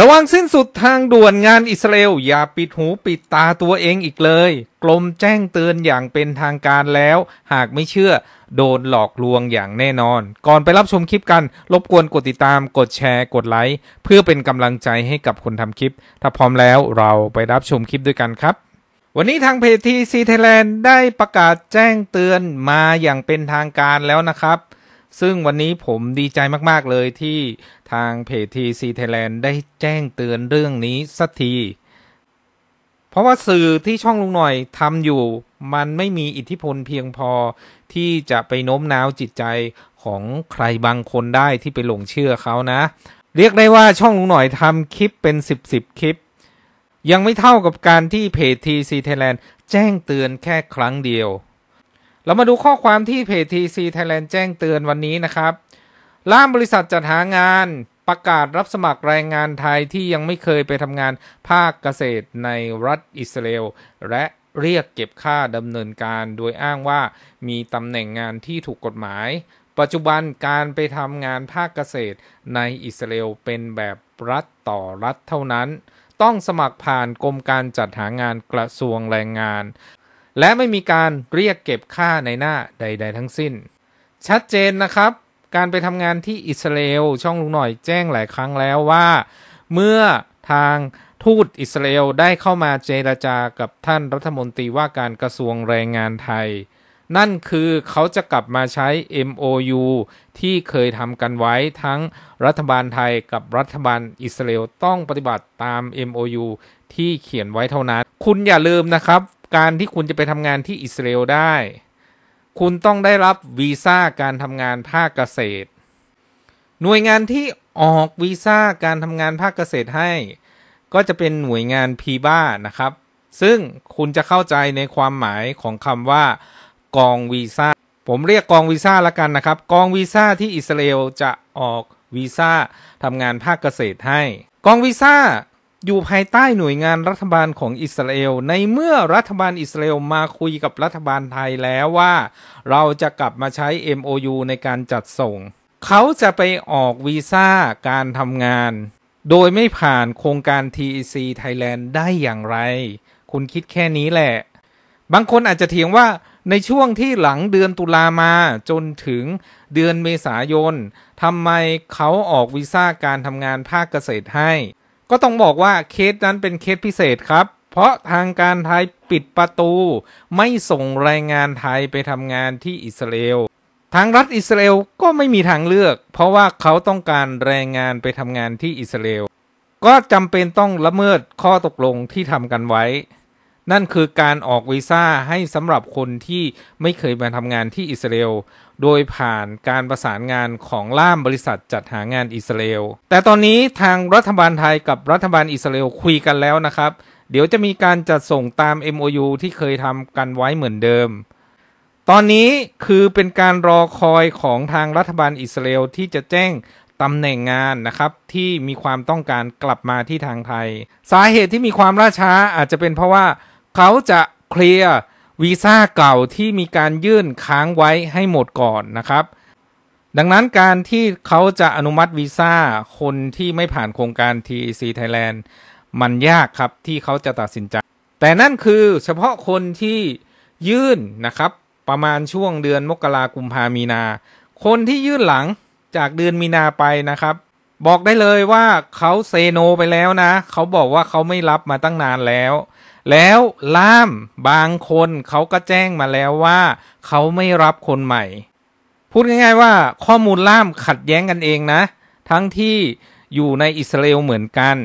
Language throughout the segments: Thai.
ระวังสิ้นสุดทางด่วนงานอิสราเอล อย่าปิดหูปิดตาตัวเองอีกเลย กลมแจ้งเตือนอย่างเป็นทางการแล้ว หากไม่เชื่อโดนหลอกลวงอย่างแน่นอน ก่อนไปรับชมคลิปกันรบกวนกดติดตามกดแชร์กดไลค์ เพื่อเป็นกำลังใจให้กับคนทำคลิป ถ้าพร้อมแล้วเราไปรับชมคลิปด้วยกันครับ วันนี้ทางเพจทีซีไทยแลนด์ได้ประกาศแจ้งเตือนมาอย่างเป็นทางการแล้วนะครับซึ่งวันนี้ผมดีใจมาก ๆ เลยที่ทางเพจทีซีไทยแลนด์ได้แจ้งเตือนเรื่องนี้สักที เพราะว่าสื่อที่ช่องลุงหน่อยทำอยู่ มันไม่มีอิทธิพลเพียงพอที่จะไปโน้มน้าวจิตใจของใครบางคนได้ที่ไปหลงเชื่อเขานะ เรียกได้ว่าช่องลุงหน่อยทำคลิปเป็น10บ0คลิป ยังไม่เท่ากับการที่เพจทีซีไทยแลนด์แจ้งเตือนแค่ครั้งเดียวเรามาดูข้อความที่เพจ TC Thailand แจ้งเตือนวันนี้นะครับล่ามบริษัทจัดหางานประกาศรับสมัครแรงงานไทยที่ยังไม่เคยไปทำงานภาคเกษตรในรัฐอิสราเอลและเรียกเก็บค่าดำเนินการโดยอ้างว่ามีตำแหน่งงานที่ถูกกฎหมาย ปัจจุบันการไปทำงานภาคเกษตรในอิสราเอลเป็นแบบรัฐต่อรัฐเท่านั้น ต้องสมัครผ่านกรมการจัดหางานกระทรวงแรงงานและไม่มีการเรียกเก็บค่าในหน้าใด ๆ ทั้งสิ้น ชัดเจนนะครับ การไปทำงานที่อิสราเอลช่องลุงหน่อยแจ้งหลายครั้งแล้วว่า เมื่อทางทูตอิสราเอลได้เข้ามาเจราจากับท่านรัฐมนตรีว่าการกระทรวงแรงงานไทย นั่นคือเขาจะกลับมาใช้ MOU ที่เคยทำกันไว้ทั้งรัฐบาลไทยกับรัฐบาลอิสราเอลต้องปฏิบัติตาม MOU ที่เขียนไว้เท่านั้น คุณอย่าลืมนะครับการที่คุณจะไปทำงานที่อิสราเอลได้ คุณต้องได้รับวีซ่าการทำงานภาคเกษตร หน่วยงานที่ออกวีซ่าการทำงานภาคเกษตรให้ ก็จะเป็นหน่วยงานพีบ้านะครับ ซึ่งคุณจะเข้าใจในความหมายของคำว่ากองวีซ่า ผมเรียกกองวีซ่าละกันนะครับ กองวีซ่าที่อิสราเอลจะออกวีซ่าทำงานภาคเกษตรให้ กองวีซ่าอยู่ภายใต้หน่วยงานรัฐบาลของอิสราเอล ในเมื่อรัฐบาลอิสราเอลมาคุยกับรัฐบาลไทยแล้วว่า เราจะกลับมาใช้ MOU ในการจัดส่ง เขาจะไปออกวีซ่าการทำงาน โดยไม่ผ่านโครงการ TEC Thailand ได้อย่างไร คุณคิดแค่นี้แหละ บางคนอาจจะเถียงว่าในช่วงที่หลังเดือนตุลามาจนถึงเดือนเมษายนทำไมเขาออกวีซ่าการทำงานภาคเกษตรให้ก็ต้องบอกว่าเคสนั้นเป็นเคสพิเศษครับ เพราะทางการไทยปิดประตู ไม่ส่งแรงงานไทยไปทำงานที่อิสราเอลทางรัฐอิสราเอลก็ไม่มีทางเลือก เพราะว่าเขาต้องการแรงงานไปทำงานที่อิสราเอลก็จำเป็นต้องละเมิดข้อตกลงที่ทำกันไว้นั่นคือการออกวีซ่าให้สำหรับคนที่ไม่เคยมาทำงานที่อิสราเอลโดยผ่านการประสานงานของล่ามบริษัทจัดหางานอิสราเอล แต่ตอนนี้ทางรัฐบาลไทยกับรัฐบาลอิสราเอลคุยกันแล้วนะครับ เดี๋ยวจะมีการจัดส่งตาม MOU ที่เคยทำกันไว้เหมือนเดิม ตอนนี้คือเป็นการรอคอยของทางรัฐบาลอิสราเอลที่จะแจ้งตำแหน่งงานนะครับ ที่มีความต้องการกลับมาที่ทางไทยสาเหตุที่มีความล่าช้าอาจจะเป็นเพราะว่าเขาจะเคลียร์วีซ่าเก่าที่มีการยื่นค้างไว้ให้หมดก่อนนะครับ ดังนั้นการที่เขาจะอนุมัติวีซ่า คนที่ไม่ผ่านโครงการ TEC Thailand มันยากครับที่เขาจะตัดสินใจ แต่นั่นคือเฉพาะคนที่ยื่นนะครับ ประมาณช่วงเดือนมกราคมพามีนา คนที่ยื่นหลังจากเดือนมีนาไปนะครับ บอกได้เลยว่าเขาเซโนไปแล้วนะ เขาบอกว่าเขาไม่รับมาตั้งนานแล้วแล้วล่ามบางคนเขาก็แจ้งมาแล้วว่า เขาไม่รับคนใหม่ พูดง่าย ๆ ว่า ข้อมูลล่ามขัดแย้งกันเองนะ ทั้งที่อยู่ในอิสราเอลเหมือนกัน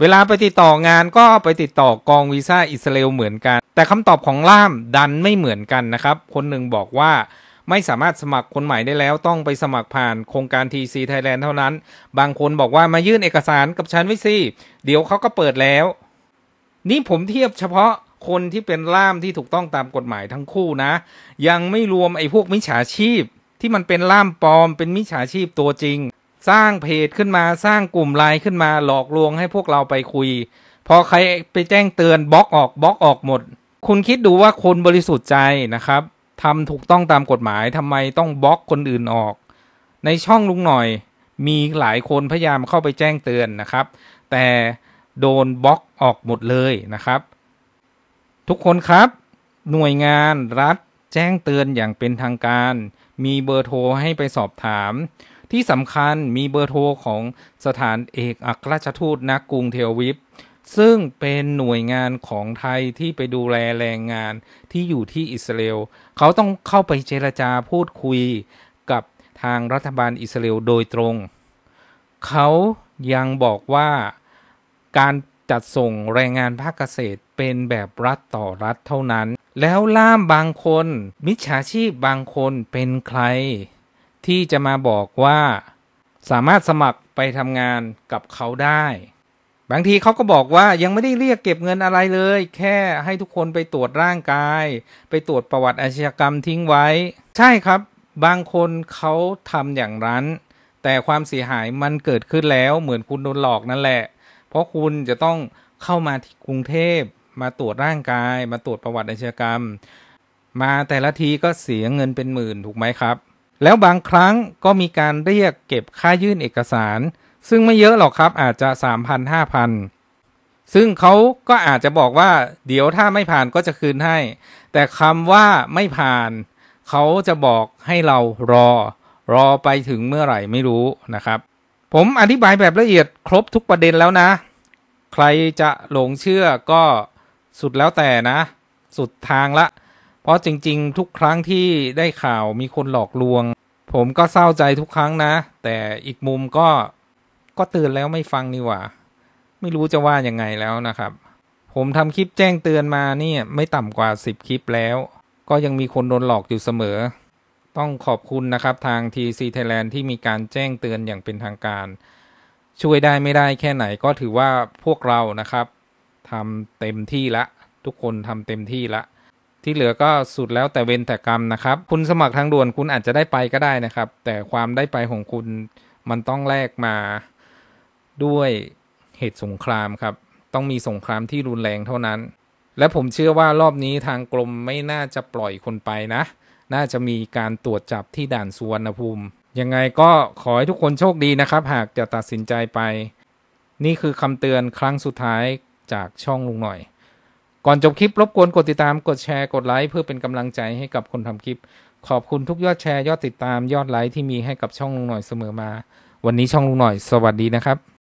เวลาไปติดต่องานก็ไปติดต่อกองวีซ่าอิสราเอลเหมือนกัน แต่คำตอบของล่ามดันไม่เหมือนกันนะครับ คนหนึ่งบอกว่าไม่สามารถสมัครคนใหม่ได้แล้ว ต้องไปสมัครผ่านโครงการ TC Thailand เท่านั้นบางคนบอกว่ามายื่นเอกสารกับฉันไว้สิเดี๋ยวเขาก็เปิดแล้วนี่ผมเทียบเฉพาะคนที่เป็นล่ามที่ถูกต้องตามกฎหมายทั้งคู่นะ ยังไม่รวมไอ้พวกมิจฉาชีพที่มันเป็นล่ามปลอม เป็นมิจฉาชีพตัวจริง สร้างเพจขึ้นมาสร้างกลุ่มไลน์ขึ้นมาหลอกลวงให้พวกเราไปคุย พอใครไปแจ้งเตือนบล็อกออกบล็อกออกหมด คุณคิดดูว่าคนบริสุทธิ์ใจนะครับทำถูกต้องตามกฎหมายทำไมต้องบล็อกคนอื่นออก ในช่องลุงหน่อย มีหลายคนพยายามเข้าไปแจ้งเตือนนะครับ แต่โดนบล็อกออกหมดเลยนะครับ ทุกคนครับ หน่วยงานรัฐแจ้งเตือนอย่างเป็นทางการ มีเบอร์โทรให้ไปสอบถาม ที่สำคัญมีเบอร์โทรของสถานเอกอัครราชทูตนักกรุงเทลวิฟซึ่งเป็นหน่วยงานของไทยที่ไปดูแลแรงงานที่อยู่ที่อิสราเอลเขาต้องเข้าไปเจรจาพูดคุยกับทางรัฐบาลอิสราเอลโดยตรง เขายังบอกว่าการจัดส่งแรงงานภาคเกษตรเป็นแบบรัฐต่อรัฐเท่านั้น แล้วล่ามบางคน มิจฉาชีพบางคนเป็นใคร ที่จะมาบอกว่า สามารถสมัครไปทำงานกับเขาได้ บางทีเขาก็บอกว่ายังไม่ได้เรียกเก็บเงินอะไรเลย แค่ให้ทุกคนไปตรวจร่างกาย ไปตรวจประวัติอาชญากรรมทิ้งไว้ ใช่ครับ บางคนเขาทำอย่างนั้น แต่ความเสียหายมันเกิดขึ้นแล้วเหมือนคุณโดนหลอกนั่นแหละเพราะคุณจะต้องเข้ามาที่กรุงเทพมาตรวจร่างกาย มาตรวจประวัติอาชญากรรม มาแต่ละทีก็เสียเงินเป็นหมื่นถูกไหมครับ แล้วบางครั้งก็มีการเรียกเก็บค่ายื่นเอกสาร ซึ่งไม่เยอะหรอกครับอาจจะ3,000 5,000 ซึ่งเขาก็อาจจะบอกว่า เดี๋ยวถ้าไม่ผ่านก็จะคืนให้ แต่คำว่าไม่ผ่านเขาจะบอกให้เรารอ รอไปถึงเมื่อไหร่ไม่รู้นะครับผมอธิบายแบบละเอียดครบทุกประเด็นแล้วนะ ใครจะหลงเชื่อก็สุดแล้วแต่นะ สุดทางละ เพราะจริงๆ ทุกครั้งที่ได้ข่าวมีคนหลอกลวง ผมก็เศร้าใจทุกครั้งนะ แต่อีกมุมก็ก็เตือนแล้วไม่ฟังนี่หว่า ไม่รู้จะว่ายังไงแล้วนะครับ ผมทำคลิปแจ้งเตือนมาเนี่ย ไม่ต่ำกว่า 10 คลิปแล้ว ก็ยังมีคนโดนหลอกอยู่เสมอต้องขอบคุณนะครับทาง TC Thailand ที่มีการแจ้งเตือนอย่างเป็นทางการ ช่วยได้ไม่ได้แค่ไหนก็ถือว่าพวกเรานะครับทำเต็มที่ละ ทุกคนทำเต็มที่ละที่เหลือก็สุดแล้วแต่เวรแต่กรรมนะครับ คุณสมัครทางด่วนคุณอาจจะได้ไปก็ได้นะครับ แต่ความได้ไปของคุณมันต้องแลกมาด้วยเหตุสงครามครับ ต้องมีสงครามที่รุนแรงเท่านั้น และผมเชื่อว่ารอบนี้ทางกรมไม่น่าจะปล่อยคนไปนะน่าจะมีการตรวจจับที่ด่านสุวรรณภูมิยังไงก็ขอให้ทุกคนโชคดีนะครับ หากจะตัดสินใจไป นี่คือคำเตือนครั้งสุดท้ายจากช่องลุงหน่อย ก่อนจบคลิปรบกวนกดติดตามกดแชร์กดไลค์เพื่อเป็นกำลังใจให้กับคนทำคลิป ขอบคุณทุกยอดแชร์ยอดติดตามยอดไลค์ที่มีให้กับช่องลุงหน่อยเสมอมา วันนี้ช่องลุงหน่อยสวัสดีนะครับ